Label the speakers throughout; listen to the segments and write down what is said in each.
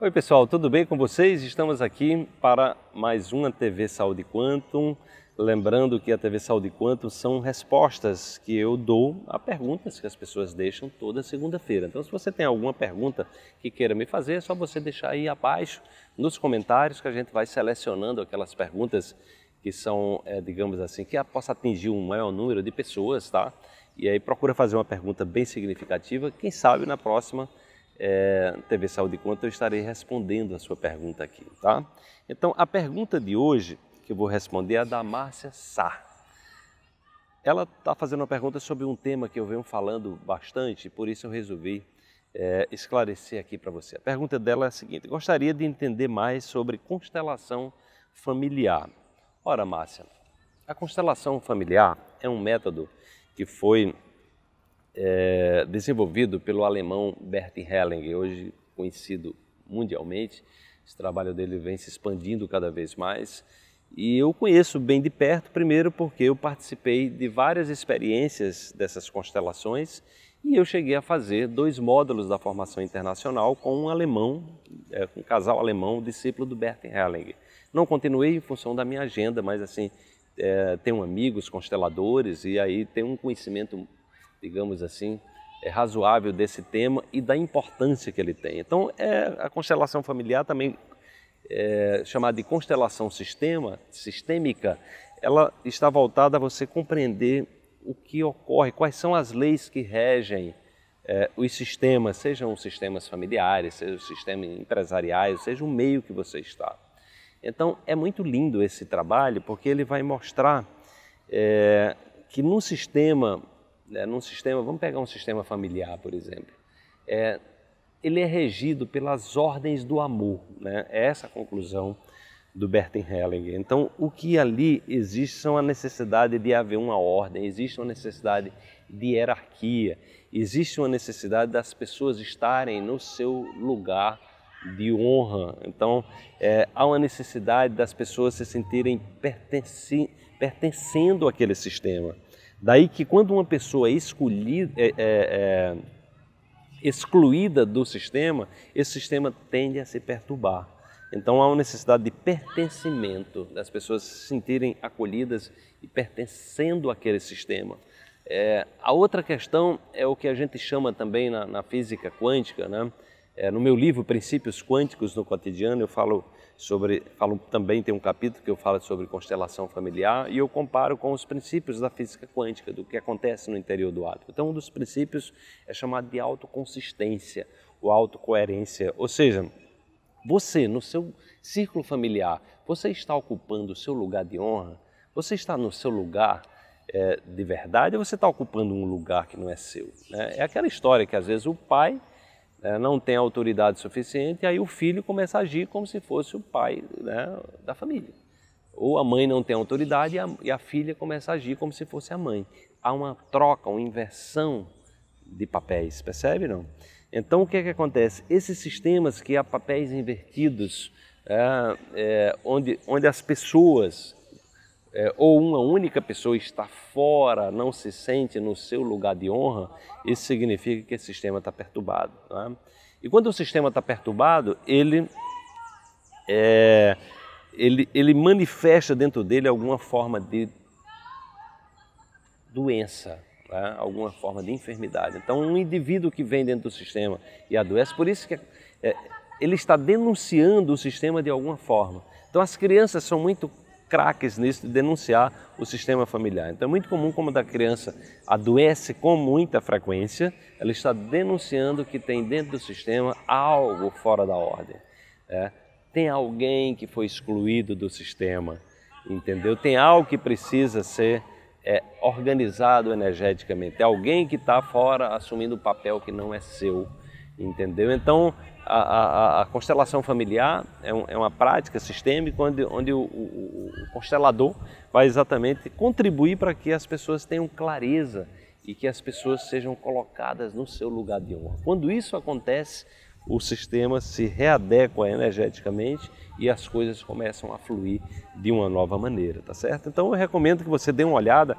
Speaker 1: Oi pessoal, tudo bem com vocês? Estamos aqui para mais uma TV Saúde Quantum. Lembrando que a TV Saúde Quantum são respostas que eu dou a perguntas que as pessoas deixam toda segunda-feira. Então, se você tem alguma pergunta que queira me fazer, é só você deixar aí abaixo nos comentários que a gente vai selecionando aquelas perguntas que são, é, digamos assim, que possa atingir um maior número de pessoas, tá? E aí procura fazer uma pergunta bem significativa. Quem sabe na próxima é, TV Saúde Conta, eu estarei respondendo a sua pergunta aqui, tá? Então, a pergunta de hoje que eu vou responder é a da Márcia Sá. Ela está fazendo uma pergunta sobre um tema que eu venho falando bastante, por isso eu resolvi é, esclarecer aqui para você. A pergunta dela é a seguinte: gostaria de entender mais sobre constelação familiar. Ora, Márcia, a constelação familiar é um método que foi é, desenvolvido pelo alemão Bert Helling, hoje conhecido mundialmente. Esse trabalho dele vem se expandindo cada vez mais e eu conheço bem de perto, primeiro porque eu participei de várias experiências dessas constelações e eu cheguei a fazer dois módulos da formação internacional com um alemão, é, um casal alemão, discípulo do Bert Helling. Não continuei em função da minha agenda, mas assim, é, tenho amigos consteladores e aí tenho um conhecimento digamos assim, é razoável desse tema e da importância que ele tem. Então, é, a constelação familiar também é, chamada de constelação sistema, sistêmica, ela está voltada a você compreender o que ocorre, quais são as leis que regem é, os sistemas, sejam sistemas familiares, sejam sistemas empresariais, seja o meio que você está. Então, é muito lindo esse trabalho porque ele vai mostrar é, que no sistema né, num sistema, vamos pegar um sistema familiar, por exemplo, é, ele é regido pelas ordens do amor, né? é essa a conclusão do Bertin Helling. Então, o que ali existe são a necessidade de haver uma ordem, existe uma necessidade de hierarquia, existe uma necessidade das pessoas estarem no seu lugar de honra. Então, é, há uma necessidade das pessoas se sentirem pertenci pertencendo àquele sistema. Daí que quando uma pessoa é, escolhida, é, é, é excluída do sistema, esse sistema tende a se perturbar. Então há uma necessidade de pertencimento, das pessoas se sentirem acolhidas e pertencendo àquele sistema. É, a outra questão é o que a gente chama também na, na física quântica, né? É, no meu livro Princípios Quânticos no Cotidiano, eu falo sobre, falo também tem um capítulo que eu falo sobre constelação familiar e eu comparo com os princípios da física quântica, do que acontece no interior do átomo. Então, um dos princípios é chamado de autoconsistência ou autocoerência, ou seja, você no seu círculo familiar, você está ocupando o seu lugar de honra? Você está no seu lugar é, de verdade ou você está ocupando um lugar que não é seu? Né? É aquela história que às vezes o pai é, não tem autoridade suficiente, aí o filho começa a agir como se fosse o pai né, da família. Ou a mãe não tem autoridade e a, e a filha começa a agir como se fosse a mãe. Há uma troca, uma inversão de papéis, percebe não? Então o que é que acontece? Esses sistemas que há papéis invertidos, é, é, onde, onde as pessoas é, ou uma única pessoa está fora, não se sente no seu lugar de honra, isso significa que esse sistema está perturbado. Né? E quando o sistema está perturbado, ele, é, ele, ele manifesta dentro dele alguma forma de doença, né? alguma forma de enfermidade. Então, um indivíduo que vem dentro do sistema e adoece, por isso que é, ele está denunciando o sistema de alguma forma. Então, as crianças são muito craques nisso de denunciar o sistema familiar. Então é muito comum como da criança adoece com muita frequência, ela está denunciando que tem dentro do sistema algo fora da ordem. Né? Tem alguém que foi excluído do sistema, entendeu? Tem algo que precisa ser é, organizado energeticamente, tem alguém que está fora assumindo um papel que não é seu entendeu? Então, a, a, a constelação familiar é, um, é, uma prática sistêmica onde, onde o, o, o constelador vai exatamente contribuir para que as pessoas tenham clareza e que as pessoas sejam colocadas no seu lugar de honra. Quando isso acontece, o sistema se readequa energeticamente e as coisas começam a fluir de uma nova maneira, tá certo? Então eu recomendo que você dê uma olhada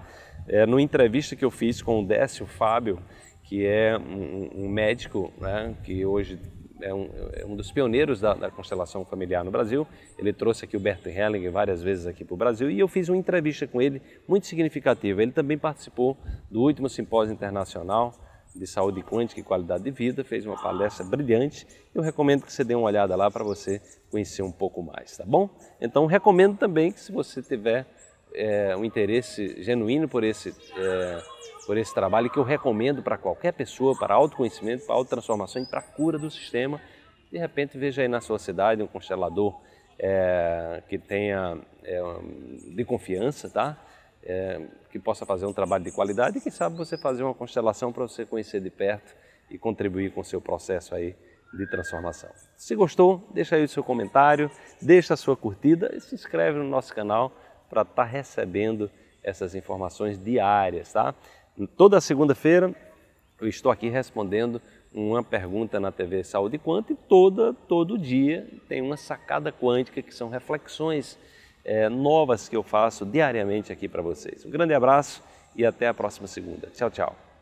Speaker 1: é, eh, no entrevista que eu fiz com o Décio Fábio, que é um, um médico né, que hoje é um, é um, dos pioneiros da, da, constelação familiar no Brasil. Ele trouxe aqui o Bert Helling várias vezes aqui para o Brasil e eu fiz uma entrevista com ele muito significativa. Ele também participou do último simpósio internacional de saúde quântica e qualidade de vida, fez uma palestra brilhante. Eu recomendo que você dê uma olhada lá para você conhecer um pouco mais, tá bom? Então recomendo também que se você tiver é, um interesse genuíno por esse é, por esse trabalho que eu recomendo para qualquer pessoa, para autoconhecimento, para autotransformação e para cura do sistema. De repente, veja aí na sua cidade um constelador é, que tenha é, de confiança, tá? É, que possa fazer um trabalho de qualidade e quem sabe você fazer uma constelação para você conhecer de perto e contribuir com o seu processo aí de transformação. Se gostou, deixa aí o seu comentário, deixa a sua curtida e se inscreve no nosso canal para estar tá recebendo essas informações diárias, tá? Toda segunda-feira eu estou aqui respondendo uma pergunta na TV Saúde Quântica e toda, todo dia tem uma sacada quântica que são reflexões é, novas que eu faço diariamente aqui para vocês. Um grande abraço e até a próxima segunda. Tchau, tchau.